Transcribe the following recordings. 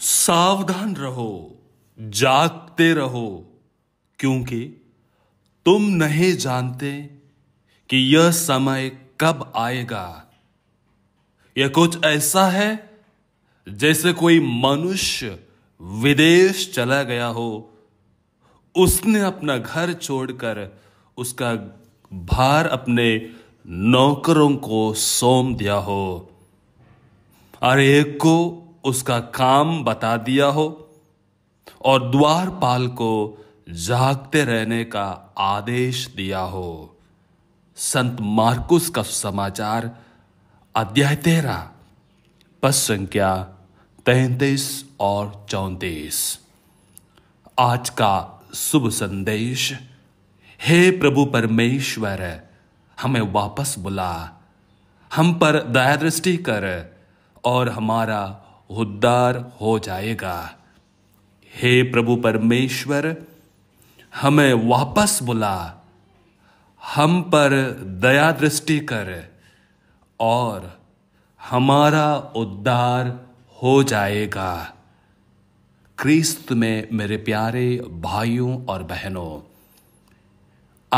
सावधान रहो जागते रहो क्योंकि तुम नहीं जानते कि यह समय कब आएगा यह कुछ ऐसा है जैसे कोई मनुष्य विदेश चला गया हो उसने अपना घर छोड़कर उसका भार अपने नौकरों को सौंप दिया हो और एक को उसका काम बता दिया हो और द्वारपाल को जागते रहने का आदेश दिया हो संत मार्कुस का समाचार अध्याय तेरा पद संख्या तैतीस और चौतीस आज का शुभ संदेश हे प्रभु परमेश्वर हमें वापस बुला हम पर दया दृष्टि कर और हमारा उद्धार हो जाएगा हे प्रभु परमेश्वर हमें वापस बुला हम पर दया दृष्टि कर और हमारा उद्धार हो जाएगा क्रिस्त में मेरे प्यारे भाइयों और बहनों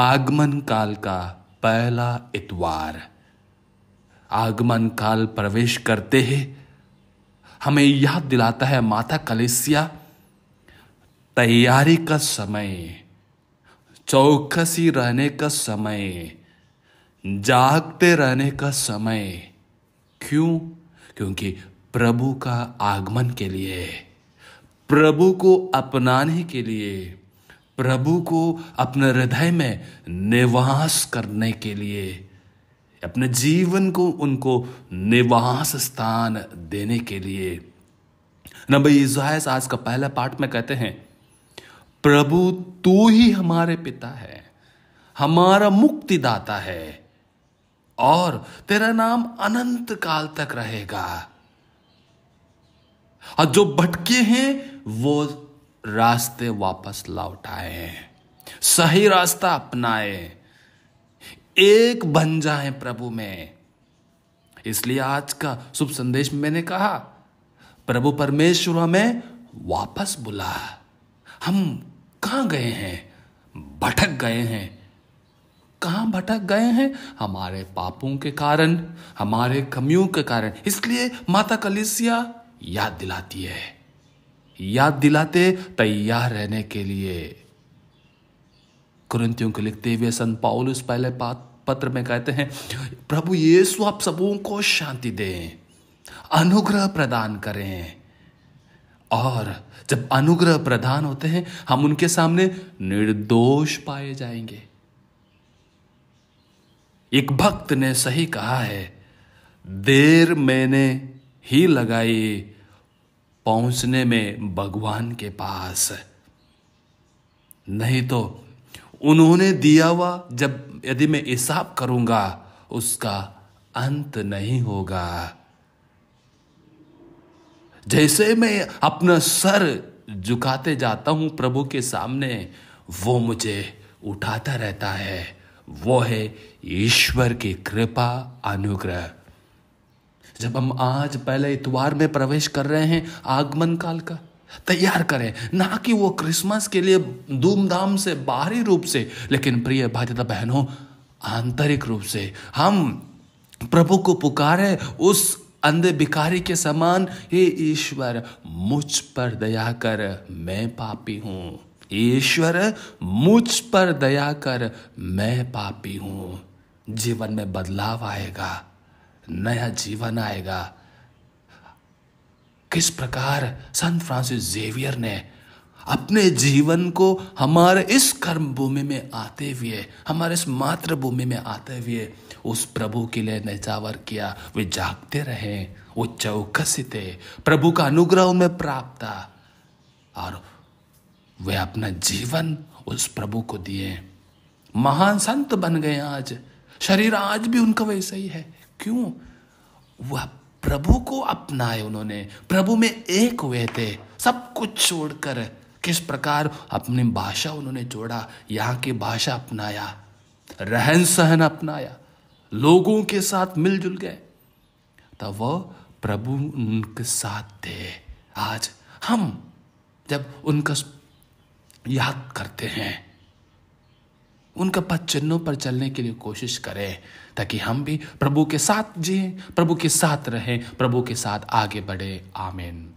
आगमन काल का पहला इतवार आगमन काल प्रवेश करते हैं हमें याद दिलाता है माता कलेसिया तैयारी का समय चौकसी रहने का समय जागते रहने का समय क्यों क्योंकि प्रभु का आगमन के लिए प्रभु को अपनाने के लिए प्रभु को अपने हृदय में निवास करने के लिए अपने जीवन को उनको निवास स्थान देने के लिए नबी इजायस आज का पहला पार्ट में कहते हैं प्रभु तू ही हमारे पिता है हमारा मुक्तिदाता है और तेरा नाम अनंत काल तक रहेगा और जो भटके हैं वो रास्ते वापस लौटाए सही रास्ता अपनाए एक बन जाए प्रभु में इसलिए आज का शुभ संदेश में मैंने कहा प्रभु परमेश्वर हमें वापस बुला हम कहां गए हैं भटक गए हैं कहां भटक गए हैं हमारे पापों के कारण हमारे कमियों के कारण इसलिए माता कलिसिया याद दिलाती है याद दिलाते तैयार रहने के लिए कुरंतियों के लिखते हुए संत पाउलुस पहले पत्र में कहते हैं प्रभु यीशु आप सबों को शांति दें अनुग्रह प्रदान करें और जब अनुग्रह प्रदान होते हैं हम उनके सामने निर्दोष पाए जाएंगे एक भक्त ने सही कहा है देर मैंने ही लगाई पहुंचने में भगवान के पास नहीं तो उन्होंने दिया हुआ जब यदि मैं हिसाब करूंगा उसका अंत नहीं होगा जैसे मैं अपना सर झुकाते जाता हूं प्रभु के सामने वो मुझे उठाता रहता है वो है ईश्वर की कृपा अनुग्रह जब हम आज पहले इतवार में प्रवेश कर रहे हैं आगमन काल का तैयार करें ना कि वो क्रिसमस के लिए धूमधाम से बाहरी रूप से लेकिन प्रिय भाई बहनों आंतरिक रूप से हम प्रभु को पुकारे उस अंधे भिखारी के समान हे ईश्वर मुझ पर दया कर मैं पापी हूं ईश्वर मुझ पर दया कर मैं पापी हूं जीवन में बदलाव आएगा नया जीवन आएगा किस प्रकार संत फ्रांसिस जेवियर ने अपने जीवन को हमारे इस कर्म भूमि में आते हुए हमारे इस मातृभूमि में आते हुए उस प्रभु के लिए नजावर किया वे जागते रहे वो चौकस थे प्रभु का अनुग्रह उन्हें प्राप्त था और वे अपना जीवन उस प्रभु को दिए महान संत बन गए आज शरीर आज भी उनका वैसा ही है क्यों वह प्रभु को अपनाए उन्होंने प्रभु में एक हुए थे सब कुछ छोड़कर किस प्रकार अपनी भाषा उन्होंने जोड़ा यहाँ की भाषा अपनाया रहन सहन अपनाया लोगों के साथ मिलजुल गए तब वह प्रभु उनके साथ थे आज हम जब उनका याद करते हैं उनका पद चिन्हों पर चलने के लिए कोशिश करें ताकि हम भी प्रभु के साथ जिए प्रभु के साथ रहें प्रभु के साथ आगे बढ़े आमेन